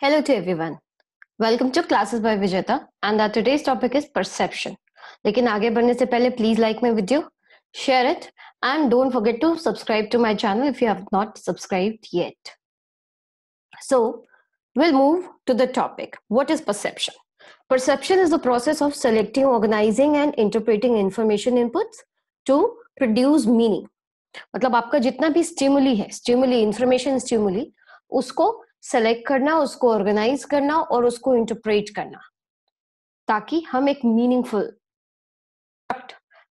Hello to everyone. Welcome to Classes by Vijayta and our today's topic is perception. लेकिन आगे बढ़ने से पहले please like my video, share it and don't forget to subscribe to my channel if you have not subscribed yet. So we'll move to the topic. What is perception? Perception is the process of selecting, organizing and interpreting information inputs to produce meaning. मतलब आपका जितना भी stimuli है stimuli, information stimuli, उसको select करना उसको organise करना और उसको इंटरप्रेट करना ताकि हम एक मीनिंगफुल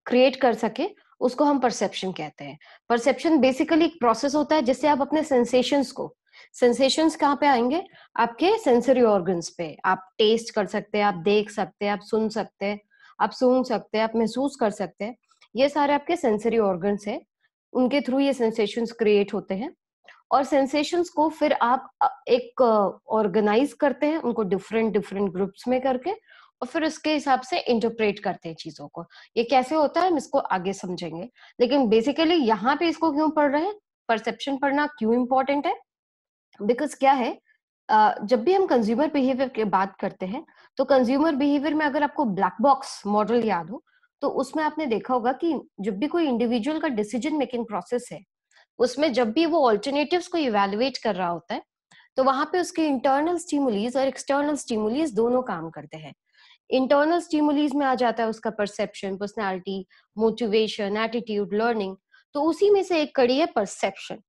क्रिएट कर सके उसको हम परसेप्शन कहते हैं परसेप्शन बेसिकली एक प्रोसेस होता है जिससे आप अपने सेंसेशंस को सेंसेशंस कहाँ पे आएंगे आपके सेंसरी ऑर्गन्स पे आप टेस्ट कर सकते हैं आप देख सकते हैं आप सुन सकते हैं आप सुन सकते हैं आप महसूस कर सकते हैं ये सारे आपके सेंसरी ऑर्गन्स हैं उनके थ्रू ये सेंसेशंस क्रिएट होते हैं और सेंसेशंस को फिर आप एक ऑर्गेनाइज करते हैं उनको डिफरेंट डिफरेंट ग्रुप्स में करके और फिर उसके हिसाब से इंटरप्रेट करते हैं चीजों को ये कैसे होता है हम इसको आगे समझेंगे लेकिन बेसिकली यहाँ पे इसको क्यों पढ़ रहे हैं परसेप्शन पढ़ना क्यों इम्पोर्टेंट है बिकॉज क्या है जब भी हम कंज्यूमर बिहेवियर की बात करते हैं तो कंज्यूमर बिहेवियर में अगर आपको ब्लैक बॉक्स मॉडल याद हो तो उसमें आपने देखा होगा कि जब भी कोई इंडिविजुअल का डिसीजन मेकिंग प्रोसेस है उसमें जब भी वो ऑल्टरनेटिव्स को इवेलुएट कर रहा होता है तो वहां पे उसके इंटरनल स्टीमुलीज और एक्सटर्नल स्टीमुलीज दोनों काम करते हैं इंटरनल स्टीमुलीज में आ जाता है उसका perception personality motivation attitude learning तो उसी में से एक कड़ी है परसेप्शन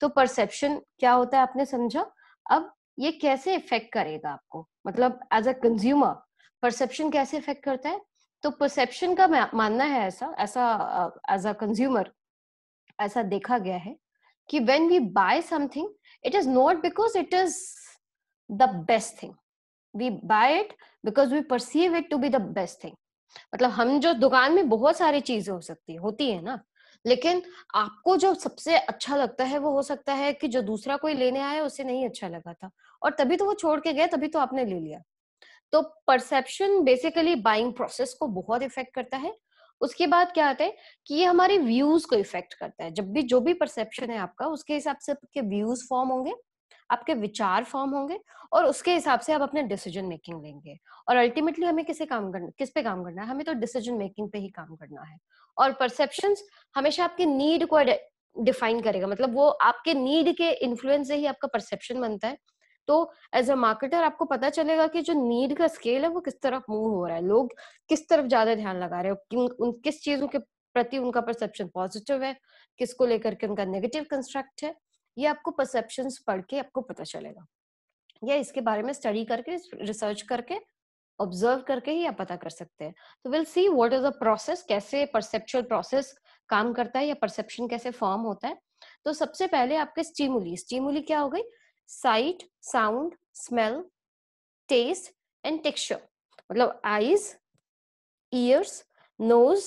तो परसेप्शन क्या होता है आपने समझा अब ये कैसे इफेक्ट करेगा आपको मतलब एज अ कंज्यूमर परसेप्शन कैसे इफेक्ट करता है तो परसेप्शन का मानना है ऐसा ऐसा एज अ कंज्यूमर ऐसा देखा गया है कि when we buy something it is not because it is the best thing we buy it because we perceive it to be the best thing मतलब हम जो दुकान में बहुत सारी चीजें हो सकती होती है ना लेकिन आपको जो सबसे अच्छा लगता है वो हो सकता है कि जो दूसरा कोई लेने आया उसे नहीं अच्छा लगा था और तभी तो वो छोड़ के गए तभी तो आपने ले लिया तो परसेप्शन बेसिकली बाइंग प्रोसेस को बहुत इफेक्ट करता है उसके बाद क्या आता है कि ये हमारे व्यूज को इफेक्ट करता है जब भी जो भी परसेप्शन है आपका उसके हिसाब से आपके व्यूज फॉर्म होंगे आपके विचार फॉर्म होंगे और उसके हिसाब से आप अपने डिसीजन मेकिंग लेंगे और अल्टीमेटली हमें किसे काम करना किस पे काम करना है हमें तो डिसीजन मेकिंग पे ही काम करना है और परसेप्शन हमेशा आपकी नीड को डिफाइन करेगा मतलब वो आपके नीड के इन्फ्लुएंस से ही आपका परसेप्शन बनता है तो एज अ मार्केटर आपको पता चलेगा कि जो नीड का स्केल है वो किस तरफ मूव हो रहा है लोग किस तरफ ज्यादा ध्यान लगा रहे हैं उन किस चीजों के प्रति उनका परसेप्शन पॉजिटिव है किसको लेकर के उनका नेगेटिव कंस्ट्रक्ट है ये आपको परसेप्शन पढ़ के आपको पता चलेगा या इसके बारे में स्टडी करके रिसर्च करके ऑब्जर्व करके ही आप पता कर सकते हैं तो will see what is a process कैसे परसेप्चुअल प्रोसेस काम करता है या परसेप्शन कैसे फॉर्म होता है तो सबसे पहले आपके स्टीमुली स्टीमुली क्या हो गई sight sound smell taste and texture मतलब आईज ईयर्स नोज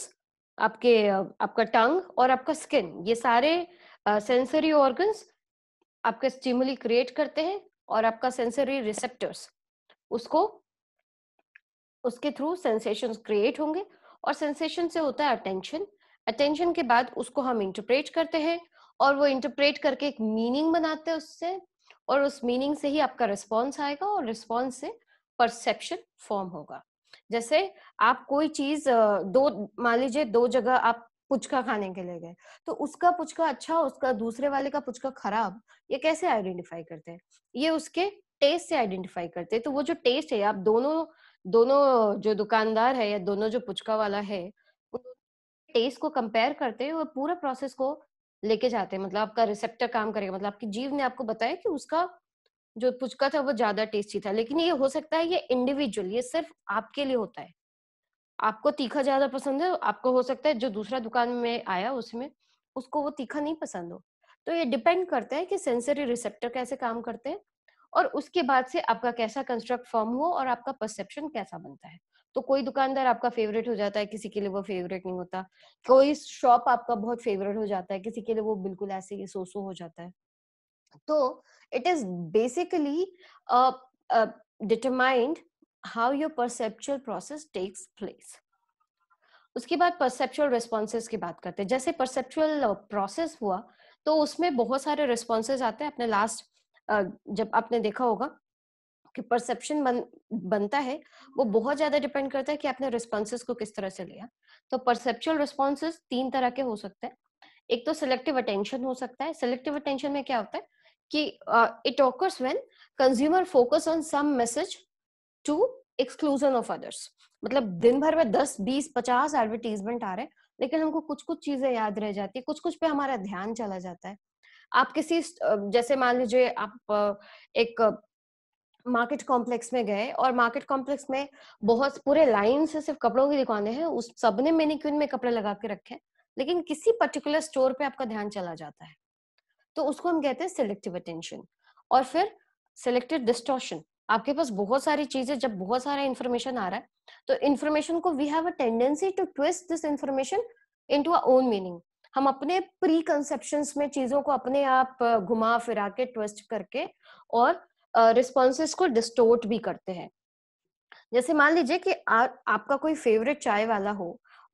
आपके आपका टंग और आपका स्किन ये सारे सेंसरी uh, ऑर्गन्स आपके स्टिमुली क्रिएट करते हैं और आपका सेंसरी रिसेप्टर्स उसको उसके थ्रू सेंसेशन क्रिएट होंगे और सेंसेशन से होता है अटेंशन अटेंशन के बाद उसको हम इंटरप्रेट करते हैं और वो इंटरप्रेट करके एक मीनिंग बनाते हैं उससे और उस मीनिंग से ही आपका रिस्पॉन्स आएगा और रिस्पॉन्स से परसेप्शन फॉर्म होगा जैसे आप कोई चीज दो मान लीजिए दो जगह आप पुचका खाने के लिए गए तो उसका पुचका अच्छा उसका दूसरे वाले का पुचका खराब ये कैसे आइडेंटिफाई करते हैं ये उसके टेस्ट से आइडेंटिफाई करते हैं तो वो जो टेस्ट है आप दोनों दोनों जो दुकानदार है या दोनों जो पुचका वाला है टेस्ट को कंपेयर करते हैं और पूरा प्रोसेस को लेके जाते हैं मतलब आपका रिसेप्टर काम करेगा मतलब आपकी जीव ने आपको बताया कि उसका जो पुचका था वो ज्यादा टेस्टी था लेकिन ये हो सकता है ये इंडिविजुअल ये सिर्फ आपके लिए होता है आपको तीखा ज्यादा पसंद है आपको हो सकता है जो दूसरा दुकान में आया उसमें उसको वो तीखा नहीं पसंद हो तो ये डिपेंड करता है कि सेंसरी रिसेप्टर कैसे काम करते हैं और उसके बाद से आपका कैसा कंस्ट्रक्ट फॉर्म हुआ और आपका परसेप्शन कैसा बनता है तो कोई दुकानदार आपका फेवरेट हो जाता है किसी के लिए वो फेवरेट नहीं होता कोई शॉप आपका बहुत फेवरेट हो जाता है किसी के लिए वो बिल्कुल ऐसे ही सोसो हो जाता है तो it is basically determined how your perceptual process takes place उसके बाद परसेप्चुअल रिस्पॉन्सेज की बात करते हैं जैसे परसेप्चुअल प्रोसेस हुआ तो उसमें बहुत सारे रिस्पॉन्सेज आते हैं अपने लास्ट जब आपने देखा होगा कि परसेप्शन बन, बनता है वो हम्म। बहुत ज्यादा डिपेंड करता है कि आपने रिस्पॉन्स को किस तरह से लिया तो परसेप्चुअल रिस्पॉन्सेज तीन तरह के हो सकते हैं एक तो सिलेक्टिव अटेंशन हो सकता है सिलेक्टिव अटेंशन में क्या होता है कि it occurs when consumer focus on some message to exclusion of others मतलब दिन भर में दस बीस पचास एडवर्टीजमेंट आ रहे हैं लेकिन हमको कुछ कुछ चीजें याद रह जाती है कुछ कुछ पे हमारा ध्यान चला जाता है आप किसी जैसे मान लीजिए आप एक मार्केट कॉम्प्लेक्स में गए और मार्केट कॉम्प्लेक्स में बहुत पूरे लाइन से सिर्फ कपड़ों की दुकानें हैं उस सबने मेनिक्यून में कपड़े लगा के रखे हैं लेकिन किसी पर्टिकुलर स्टोर पे आपका ध्यान चला जाता है तो उसको हम कहते हैं सिलेक्टिव अटेंशन और फिर सिलेक्टिव डिस्टोशन आपके पास बहुत सारी चीजें जब बहुत सारा इन्फॉर्मेशन आ रहा है तो इन्फॉर्मेशन को we have a tendency to twist this information into our own meaning हम अपने प्री कंसेप्शन में चीजों को अपने आप घुमा फिरा के ट्विस्ट करके और रिस्पॉन्सेज को डिस्टोर्ट भी करते हैं जैसे मान लीजिए कि आ, आपका कोई फेवरेट चाय वाला हो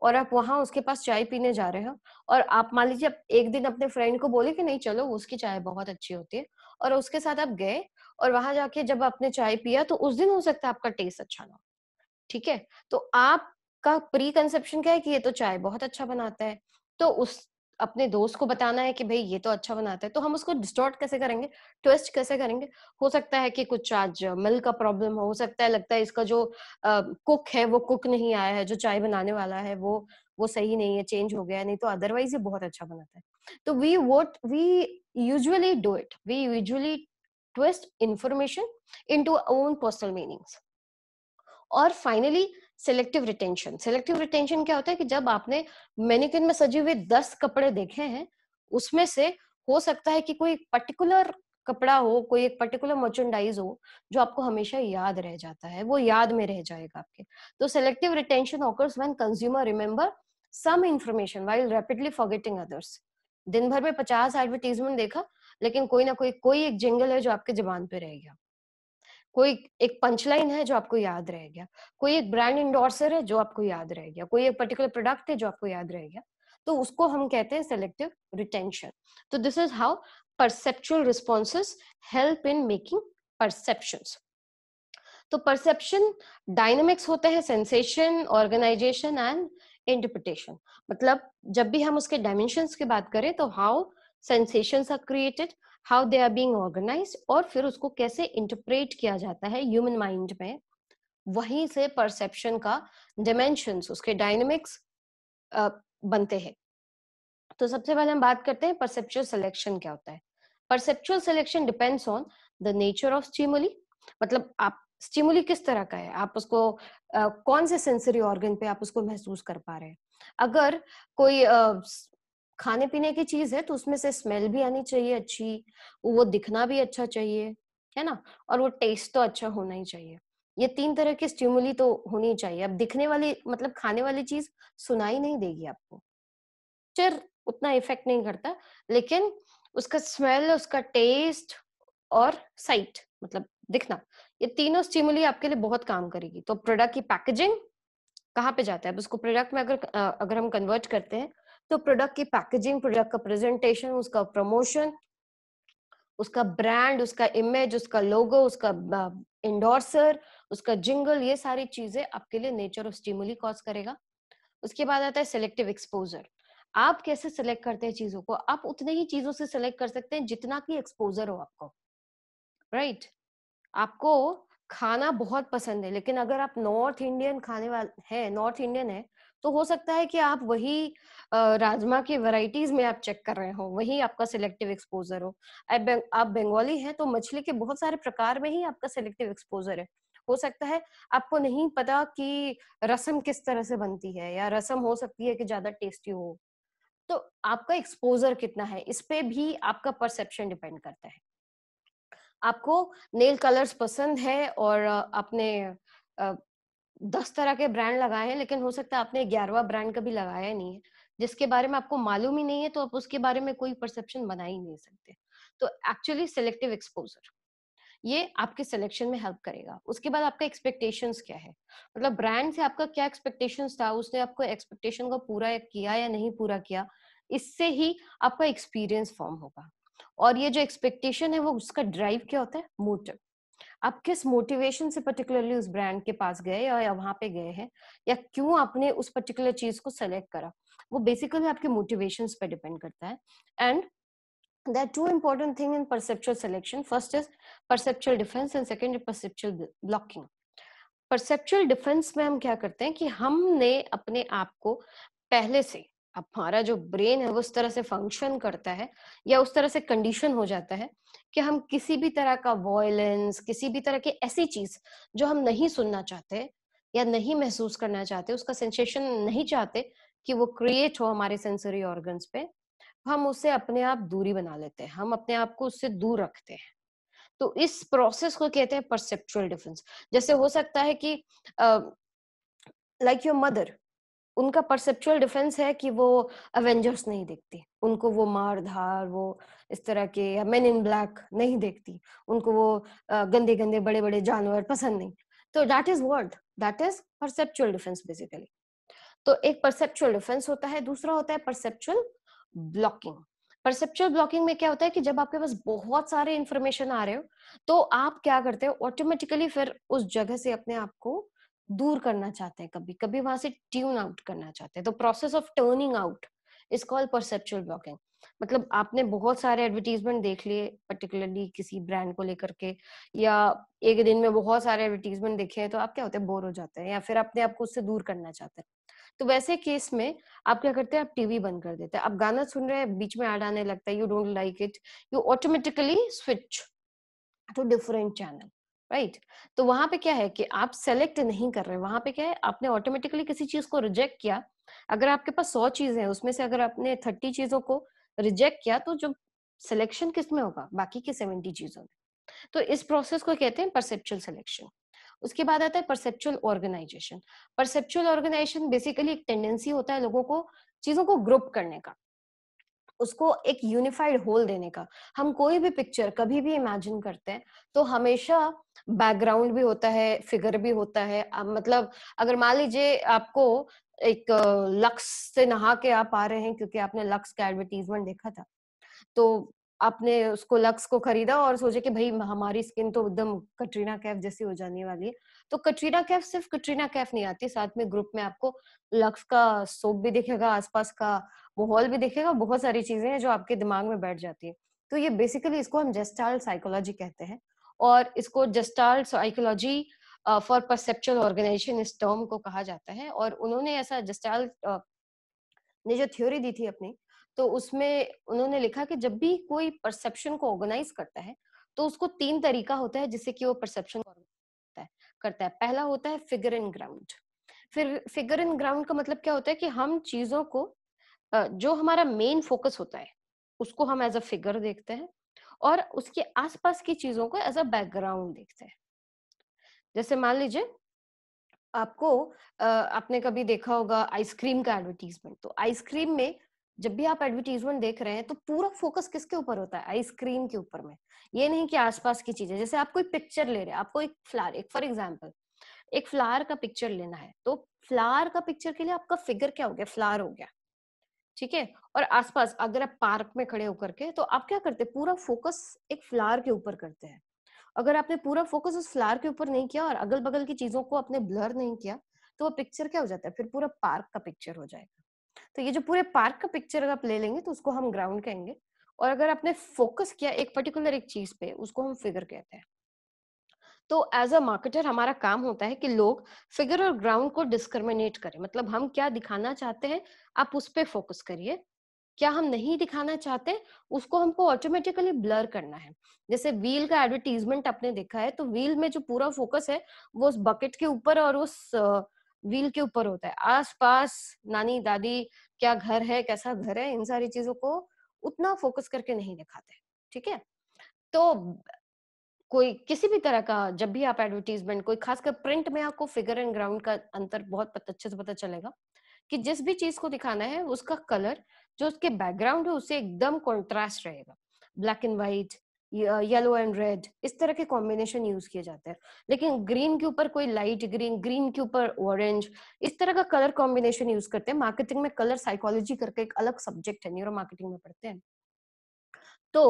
और आप वहां उसके पास चाय पीने जा रहे हो और आप मान लीजिए एक दिन अपने फ्रेंड को बोले कि नहीं चलो उसकी चाय बहुत अच्छी होती है और उसके साथ आप गए और वहां जाके जब आपने चाय पिया तो उस दिन हो सकता है आपका टेस्ट अच्छा ना ठीक है तो आपका प्री कंसेप्शन क्या है कि ये तो चाय बहुत अच्छा बनाता है तो उस अपने दोस्त को बताना है कि भाई ये तो अच्छा बनाता है तो हम उसको डिस्टॉर्ट कैसे करेंगे ट्विस्ट कैसे करेंगे हो सकता है कि कुछ आज मिल का प्रॉब्लम हो सकता है लगता है इसका जो कुक है वो कुक नहीं आया है जो चाय बनाने वाला है वो वो सही नहीं है चेंज हो गया नहीं तो अदरवाइज ये बहुत अच्छा बनाता है तो we what we usually do it we usually twist information into own personal meanings और finally selective retention selective retention क्या होता है कि जब आपने मेनिकिन में सजे हुए दस कपड़े देखे हैं उसमें से हो सकता है कि कोई पर्टिकुलर कपड़ा हो कोई एक पर्टिकुलर मर्चेंडाइज हो जो आपको हमेशा याद रह जाता है वो याद में रह जाएगा आपके तो selective retention occurs when consumer remember some information while rapidly forgetting others दिन भर में पचास एडवर्टीजमेंट देखा लेकिन कोई ना कोई कोई एक जिंगल है जो आपके जबान पे रह गया कोई एक पंचलाइन है जो आपको याद रह गया कोई एक ब्रांड इंडोर्सर है जो आपको याद रह गया कोई एक पर्टिकुलर प्रोडक्ट है जो आपको याद रह गया तो उसको हम कहते हैं सेलेक्टिव रिटेंशन तो this is how perceptual responses help in making perception तो परसेप्शन डायनेमिक्स होते हैं सेंसेशन ऑर्गेनाइजेशन एंड इंटरप्रिटेशन मतलब जब भी हम उसके डायमेंशन की बात करें तो how sensation are created how they are being organise और फिर उसको कैसे इंटरप्रेट किया जाता है ह्यूमन माइंड में वहीं से परसेप्शन का डायमेंशन उसके डायनेमिक्स बनते हैं तो सबसे पहले हम बात करते हैं परसेप्चुअल सिलेक्शन क्या होता है perceptual selection depends on the nature of stimuli मतलब आप स्टिमुली किस तरह का है आप उसको आ, कौन से सेंसरी ऑर्गन पे आप उसको महसूस कर पा रहे हैं अगर कोई खाने पीने की चीज है तो उसमें से स्मेल भी आनी चाहिए अच्छी वो दिखना भी अच्छा चाहिए है ना और वो टेस्ट तो अच्छा होना ही चाहिए ये तीन तरह की स्टिमुली तो होनी चाहिए अब दिखने वाली मतलब खाने वाली चीज सुनाई नहीं देगी आपको चर उतना इफेक्ट नहीं करता लेकिन उसका स्मेल उसका टेस्ट और साइट मतलब दिखना ये तीनों स्टिमुली आपके लिए बहुत काम करेगी तो प्रोडक्ट की पैकेजिंग कहाँ पे जाता है अब उसको प्रोडक्ट में अगर अगर हम कन्वर्ट करते हैं तो प्रोडक्ट की पैकेजिंग प्रोडक्ट का प्रेजेंटेशन उसका प्रमोशन उसका ब्रांड उसका इमेज उसका लोगो उसका इंडोर्सर उसका जिंगल ये सारी चीजें आपके लिए नेचर ऑफ स्टिमुली कॉज करेगा उसके बाद आता है सिलेक्टिव एक्सपोजर आप कैसे सिलेक्ट करते हैं चीजों को आप उतने ही चीजों से सिलेक्ट कर सकते हैं जितना की एक्सपोजर हो आपको राइट right? आपको खाना बहुत पसंद है लेकिन अगर आप नॉर्थ इंडियन खाने वाले हैं नॉर्थ इंडियन है तो हो सकता है कि आप वही राजमा के वैरायटीज में आप चेक कर रहे हो वही आपका सिलेक्टिव एक्सपोजर हो आप बंगाली हैं तो मछली के बहुत सारे प्रकार में ही आपका सिलेक्टिव एक्सपोजर है हो सकता है आपको नहीं पता कि रसम किस तरह से बनती है या रसम हो सकती है कि ज्यादा टेस्टी हो तो आपका एक्सपोजर कितना है इस पे भी आपका परसेप्शन डिपेंड करता है आपको नेल कलर्स पसंद है और आपने दस तरह के ब्रांड लगाए हैं लेकिन हो सकता है आपने ग्यारहवा ब्रांड कभी लगाया नहीं है जिसके बारे में आपको मालूम ही नहीं है तो आप उसके बारे में कोई परसेप्शन बना ही नहीं सकते तो एक्चुअली सिलेक्टिव एक्सपोजर ये आपके सिलेक्शन में हेल्प करेगा उसके बाद आपका एक्सपेक्टेशन क्या है मतलब ब्रांड से आपका क्या एक्सपेक्टेशन था उसने आपको एक्सपेक्टेशन को पूरा किया या नहीं पूरा किया इससे ही आपका एक्सपीरियंस फॉर्म होगा और ये जो एक्सपेक्टेशन है वो उसका ड्राइव क्या होता है मोटिव आप किस मोटिवेशन से पर्टिकुलरली उस ब्रांड के पास गए या वहां पे गए हैं या क्यों आपने उस पर्टिकुलर चीज को सेलेक्ट करा वो बेसिकली आपके मोटिवेशन पे डिपेंड करता है and there are two important thing in perceptual selection first is perceptual defense and second is perceptual blocking Perceptual defense में हम क्या करते हैं कि हमने अपने आप को पहले से हमारा जो ब्रेन है वो उस तरह से फंक्शन करता है या उस तरह से कंडीशन हो जाता है कि हम किसी भी तरह का वॉयलेंस किसी भी तरह की ऐसी चीज जो हम नहीं सुनना चाहते या नहीं महसूस करना चाहते उसका सेंसेशन नहीं चाहते कि वो क्रिएट हो हमारे सेंसरी ऑर्गन्स पे हम उसे अपने आप दूरी बना लेते हैं हम अपने आप को उससे दूर रखते हैं तो इस प्रोसेस को कहते हैं परसेप्चुअल डिफरेंस जैसे हो सकता है कि लाइक योर मदर उनका परसेप्चुअल डिफेंस है कि वो अवेंजर्स नहीं देखती उनको वो मार धार वो इस तरह के मेन इन ब्लैक नहीं देखती उनको वो गंदे गंदे बड़े बड़े जानवर पसंद नहीं तो that is word that is perceptual defence basically तो एक परसेप्चुअल डिफेंस होता है दूसरा होता है परसेप्चुअल ब्लॉकिंग परसेप्चुअल ब्लॉकिंग में क्या होता है कि जब आपके पास बहुत सारे इंफॉर्मेशन आ रहे हो तो आप क्या करते हो ऑटोमेटिकली फिर उस जगह से अपने आप को दूर करना चाहते हैं कभी कभी वहां से ट्यून आउट करना चाहते हैं तो process of turning out is called perceptual blocking मतलब आपने बहुत सारे एडवर्टीजमेंट देख लिए पर्टिकुलरली किसी ब्रांड को लेकर के या एक दिन में बहुत सारे एडवर्टीजमेंट देखे हैं तो आप क्या होते हैं बोर हो जाते हैं या फिर अपने आप को उससे दूर करना चाहते हैं तो वैसे केस में आप क्या करते हैं आप टीवी बंद कर देते हैं आप गाना सुन रहे हैं बीच में आड आने लगता है you don't like it you automatically switch to different channel right right? तो वहां पे क्या है कि आप सेलेक्ट नहीं कर रहे वहां पे क्या है आपने ऑटोमेटिकली किसी चीज को रिजेक्ट किया अगर आपके पास सौ चीजें हैं उसमें से अगर आपने थर्टी चीजों को रिजेक्ट किया तो जो सिलेक्शन किस में होगा बाकी के सेवेंटी चीजों में तो इस प्रोसेस को कहते हैं परसेप्चुअल सिलेक्शन उसके बाद आता है perceptual organisation perceptual organisation basically एक टेंडेंसी होता है लोगों को चीजों को ग्रुप करने का उसको एक यूनिफाइड होल देने का हम कोई भी पिक्चर कभी भी इमेजिन करते हैं तो हमेशा बैकग्राउंड भी होता है फिगर भी होता है मतलब अगर मान लीजिए आपको एक लक्स से नहा के आप आ रहे हैं क्योंकि आपने लक्स का एडवर्टीजमेंट देखा था तो आपने उसको लक्स को खरीदा और सोचे कि भाई हमारी स्किन तो एकदम कटरीना कैफ जैसी हो जाने वाली है तो कटरीना कैफ सिर्फ कटरीना कैफ नहीं आती साथ में ग्रुप में आपको लक्स का सोप भी दिखेगा आसपास का माहौल भी दिखेगा बहुत सारी चीजें हैं जो आपके दिमाग में बैठ जाती है तो ये बेसिकली इसको हम जस्टाल साइकोलॉजी कहते हैं और इसको gestalt psychology for perceptual organisation इस टर्म को कहा जाता है और उन्होंने ऐसा जस्टाल ने जो थ्योरी दी थी अपनी तो उसमें उन्होंने लिखा कि जब भी कोई परसेप्शन को ऑर्गेनाइज करता है तो उसको तीन तरीका होता है जिससे कि वो परसेप्शन करता है पहला होता है फिगर इन ग्राउंड फिर फिगर इन ग्राउंड का मतलब क्या होता है कि हम चीजों को जो हमारा मेन फोकस होता है उसको हम एज अ फिगर देखते हैं और उसके आसपास की चीजों को एज अ बैकग्राउंड देखते हैं जैसे मान लीजिए आपको आपने कभी देखा होगा आइसक्रीम का एडवर्टीजमेंट तो आइसक्रीम में जब भी आप एडवर्टीजमेंट देख रहे हैं तो पूरा फोकस किसके ऊपर होता है आइसक्रीम के ऊपर में ये नहीं कि आसपास की चीजें जैसे आप कोई पिक्चर ले रहे हैं आपको एक फ्लावर एक फॉर एग्जाम्पल एक फ्लावर का पिक्चर लेना है तो फ्लावर का पिक्चर के लिए आपका फिगर क्या हो गया फ्लावर हो गया ठीक है और आसपास अगर आप पार्क में खड़े होकर के तो आप क्या करते हैं पूरा फोकस एक फ्लावर के ऊपर करते हैं अगर आपने पूरा फोकस उस फ्लावर के ऊपर नहीं किया और अगल बगल की चीजों को आपने ब्लर नहीं किया तो वो पिक्चर क्या हो जाता है फिर पूरा पार्क का पिक्चर हो जाएगा तो ये जो पूरे पार्क का पिक्चर अगर आप ले लेंगे तो उसको हम ग्राउंड कहेंगे और अगर आपने फोकस किया एक पर्टिकुलर एक चीज पे उसको हम फिगर कहते हैं तो एज अ मार्केटर हमारा काम होता है कि लोग फिगर और ग्राउंड को डिस्क्रिमिनेट करें मतलब हम क्या दिखाना चाहते हैं आप उस पर फोकस करिए क्या हम नहीं दिखाना चाहते उसको हमको ऑटोमेटिकली ब्लर करना है जैसे व्हील का एडवर्टीजमेंट आपने देखा है तो व्हील में जो पूरा फोकस है वो उस बकेट के ऊपर और उस uh, व्हील के ऊपर होता है आसपास नानी दादी क्या घर है कैसा घर है इन सारी चीजों को उतना फोकस करके नहीं दिखाते ठीक है तो कोई किसी भी तरह का जब भी आप एडवर्टीजमेंट कोई खासकर प्रिंट में आपको फिगर एंड ग्राउंड का अंतर बहुत अच्छे से पता चलेगा कि जिस भी चीज को दिखाना है उसका कलर जो उसके बैकग्राउंड है उससे एकदम कॉन्ट्रास्ट रहेगा black and white yellow and red इस तरह के कॉम्बिनेशन यूज किए जाते हैं लेकिन ग्रीन के ऊपर कोई लाइट ग्रीन ग्रीन के ऊपर ऑरेंज इस तरह का कलर कॉम्बिनेशन यूज करते हैं मार्केटिंग में कलर साइकोलॉजी करके एक अलग सब्जेक्ट है न्यूरो मार्केटिंग में पढ़ते हैं तो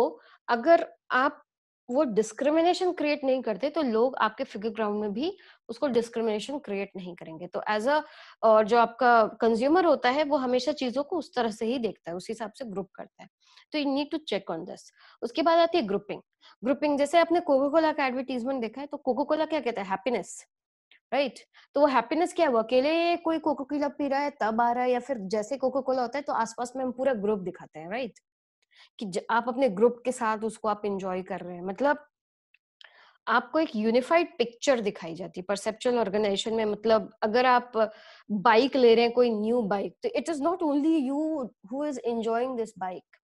अगर आप वो डिस्क्रिमिनेशन क्रिएट नहीं करते तो लोग आपके फिगर ग्राउंड में भी उसको डिस्क्रिमिनेशन क्रिएट नहीं करेंगे तो एज अ और जो आपका कंज्यूमर होता है वो हमेशा चीजों को उस तरह से ही देखता है उसी हिसाब से ग्रुप करता है तो you need to check on this उसके बाद आती है ग्रुपिंग ग्रुपिंग जैसे आपने कोको कोला का एडवर्टीजमेंट देखा है तो कोको कोला क्या कहता है हैप्पीनेस राइट right? तो वो हैप्पीनेस क्या है वो अकेले कोई कोको कोला पी रहा है तब आ रहा है या फिर जैसे कोको कोला होता है तो आसपास में हम पूरा ग्रुप दिखाते हैं राइट right? कि आप अपने ग्रुप के साथ उसको आप इंजॉय कर रहे हैं मतलब आपको एक यूनिफाइड पिक्चर दिखाई जाती है परसेप्चुअल ऑर्गेनाइजेशन में मतलब अगर आप बाइक ले रहे हैं कोई न्यू बाइक तो it is not only you who is enjoying this bike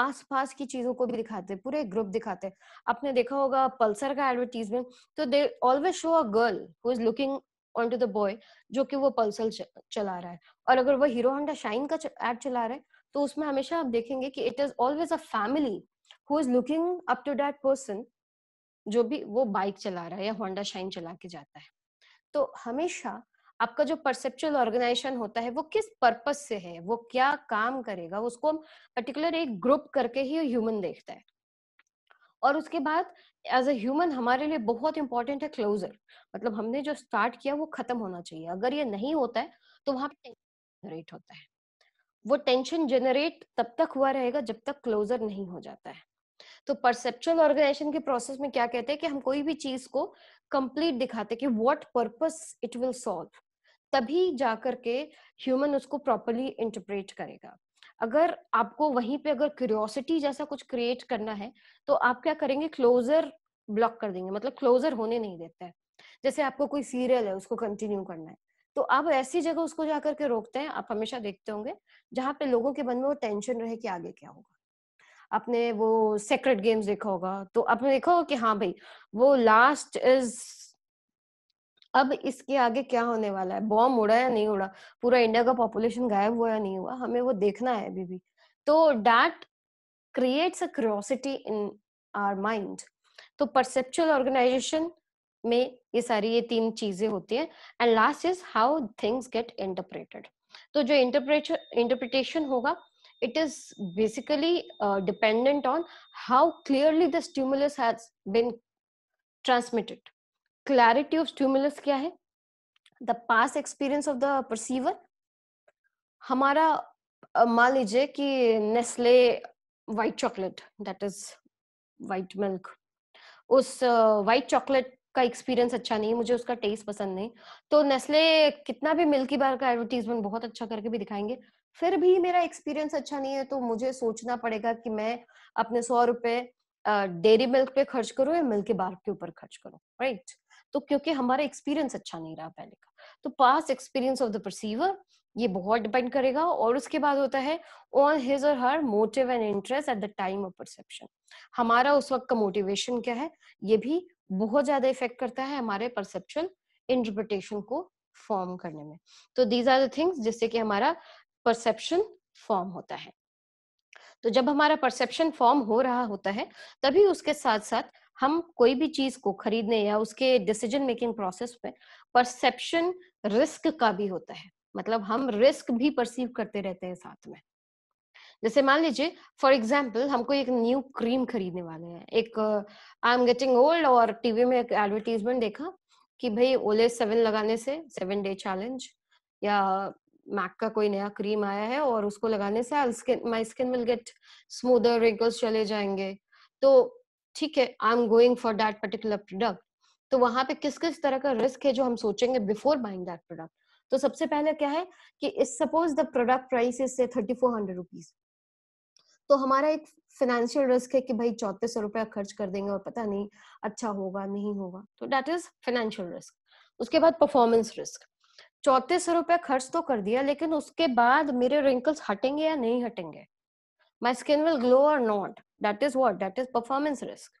आसपास की चीजों को भी दिखाते हैं पूरे ग्रुप दिखाते हैं आपने देखा होगा पल्सर का एडवर्टीजमेंट तो they always show a girl who is looking on to the boy जो कि वो पल्सर चला रहा है और अगर वो हीरो होंडा शाइन का एड चला रहा है तो उसमें हमेशा आप देखेंगे कि it is always a family who is looking up to that person जो भी वो बाइक चला रहा है या होंडा शाइन चला के जाता है तो हमेशा आपका जो परसेप्चुअल ऑर्गेनाइजेशन होता है वो किस पर्पज से है वो क्या काम करेगा उसको हम पर्टिकुलर एक ग्रुप करके ही ह्यूमन देखता है और उसके बाद एज ए ह्यूमन हमारे लिए बहुत इंपॉर्टेंट है क्लोजर मतलब हमने जो स्टार्ट किया वो खत्म होना चाहिए अगर ये नहीं होता है तो वहां पर होता है वो टेंशन जनरेट तब तक हुआ रहेगा जब तक क्लोजर नहीं हो जाता है तो परसेप्चुअल ऑर्गेनाइजेशन के प्रोसेस में क्या कहते हैं कि हम कोई भी चीज को कंप्लीट दिखाते कि what purpose it will solve तभी जाकर के ह्यूमन उसको प्रॉपरली इंटरप्रेट करेगा अगर आपको वहीं पे अगर क्यूरियोसिटी जैसा कुछ क्रिएट करना है तो आप क्या करेंगे क्लोजर ब्लॉक कर देंगे मतलब क्लोजर होने नहीं देता है जैसे आपको कोई सीरियल है उसको कंटिन्यू करना है तो आप ऐसी जगह उसको जाकर के रोकते हैं आप हमेशा देखते होंगे जहां पे लोगों के मन में वो टेंशन रहे कि आगे क्या होगा आपने वो सेक्रेट गेम्स देखा होगा तो आपने देखा होगा कि हाँ भाई वो लास्ट इज अब इसके आगे क्या होने वाला है बॉम्ब उड़ा या नहीं उड़ा पूरा इंडिया का पॉपुलेशन गायब हुआ या नहीं हुआ हमें वो देखना है अभी भी तो that creates a curiosity in our mind तो परसेप्चुअल ऑर्गेनाइजेशन में ये सारी ये तीन चीजें होती है and last is how things get interpreted तो जो इंटरप्रेट इंटरप्रिटेशन होगा it is basically dependent on how clearly the stimulus been transmitted clarity of stimulus क्या है the past experience of the perceiver हमारा मान लीजिए कि Nestle white chocolate that is white milk उस वाइट चॉकलेट का experience अच्छा नहीं है मुझे उसका टेस्ट पसंद नहीं तो नेस्ले कितना भी मिल्की बार का एडवर्टीजमेंट बहुत अच्छा करके भी दिखाएंगे फिर भी मेरा एक्सपीरियंस अच्छा नहीं है तो मुझे सोचना पड़ेगा कि मैं अपने सौ रुपए डेयरी मिल्क पे खर्च करूँ या मिल्की बार के ऊपर खर्च करूँ राइट तो क्योंकि हमारा एक्सपीरियंस अच्छा नहीं रहा पहले का तो past experience of the perceiver ये बहुत डिपेंड करेगा और उसके बाद होता है ऑन हिज और her motive and interest at the time of perception हमारा उस वक्त का मोटिवेशन क्या है ये भी बहुत ज्यादा इफेक्ट करता है हमारे परसेप्शन इंटरप्रिटेशन को फॉर्म करने में तो दीज आर द थिंग्स जिससे कि हमारा परसेप्शन फॉर्म होता है तो जब हमारा परसेप्शन फॉर्म हो रहा होता है तभी उसके साथ साथ हम कोई भी चीज को खरीदने या उसके डिसीजन मेकिंग प्रोसेस में परसेप्शन रिस्क का भी होता है मतलब हम रिस्क भी परसीव करते रहते हैं साथ में जैसे मान लीजिए फॉर एग्जाम्पल हमको एक न्यू क्रीम खरीदने वाले हैं एक आई एम गेटिंग ओल्ड और टीवी में एक एडवर्टीजमेंट देखा कि भाई ओले सेवन लगाने से सेवन डे चैलेंज या मैक का कोई नया क्रीम आया है और उसको लगाने से my skin will get smoother wrinkles चले जाएंगे तो ठीक है I am going for that particular product तो वहां पे किस किस तरह का रिस्क है जो हम सोचेंगे बिफोर बाइंग दैट प्रोडक्ट तो सबसे पहले क्या है कि suppose the product price is say thirty four hundred rupees तो हमारा एक फाइनेंशियल रिस्क है कि भाई चौंतीस सौ रुपया खर्च कर देंगे और पता नहीं अच्छा होगा नहीं होगा तो दैट इज फाइनेंशियल रिस्क उसके बाद परफॉर्मेंस रिस्क चौंतीस सौ रुपया खर्च तो कर दिया लेकिन उसके बाद मेरे रिंकल्स हटेंगे या नहीं हटेंगे माई स्किन विल ग्लो और not that is what that is performance risk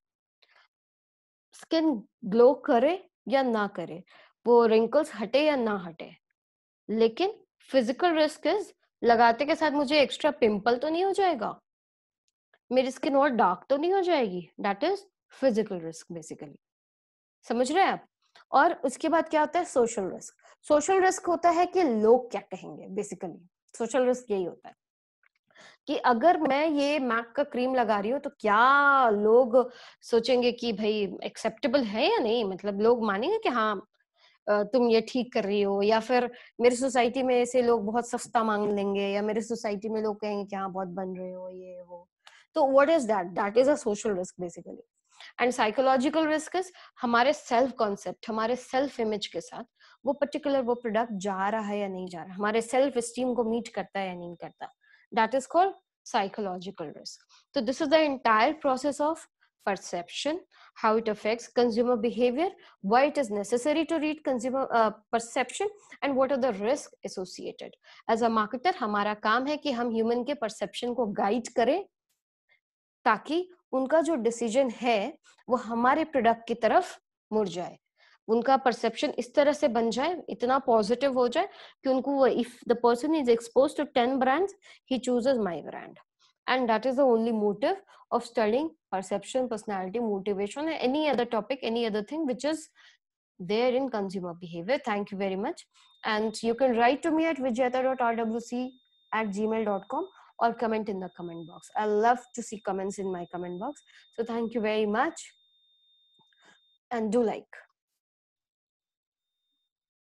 skin glow करे या ना करे वो रिंकल्स हटे या ना हटे लेकिन फिजिकल रिस्क इज लगाते के साथ मुझे एक्स्ट्रा पिंपल तो नहीं हो जाएगा मेरी स्किन और डार्क तो नहीं हो जाएगी that is physical risk basically समझ रहे हैं आप और उसके बाद क्या होता है सोशल रिस्क सोशल रिस्क होता है कि लोग क्या कहेंगे बेसिकली सोशल रिस्क यही होता है कि अगर मैं ये मैक का क्रीम लगा रही हूँ तो क्या लोग सोचेंगे कि भाई एक्सेप्टेबल है या नहीं मतलब लोग मानेंगे कि हाँ तुम ये ठीक कर रही हो या फिर मेरी सोसाइटी में ऐसे लोग बहुत सस्ता मांग लेंगे या मेरी सोसाइटी में लोग कहेंगे कि हाँ बहुत बन रहे हो ये वो तो what is that that is a social risk basically and psychological risk हमारे सेल्फ कॉन्सेप्ट हमारे सेल्फ इमेज के साथ वो पर्टिकुलर वो प्रोडक्ट जा रहा है या नहीं जा रहा हमारे सेल्फ स्टीम को मीट करता है या नहीं करता That is called psychological risk. So this is the entire process of perception, how it affects consumer behavior, why it is necessary to read consumer uh, perception, and what are the risk associated. As a marketer, hamara kaam hai ki hum human ke perception ko guide kare taki unka jo decision hai wo hamare product ki taraf मुड़ jaye उनका perception इस तरह से बन जाए इतना positive हो जाए कि उनको if the person is expose to ten brand he chooses my brand and that is the only motive of studying perception personality motivation any other topic any other thing which is there in consumer behaviour thank you very much and you can write to me at Vijeta dot R W C at Gmail dot com और comment in the comment box I love to C comments in my comment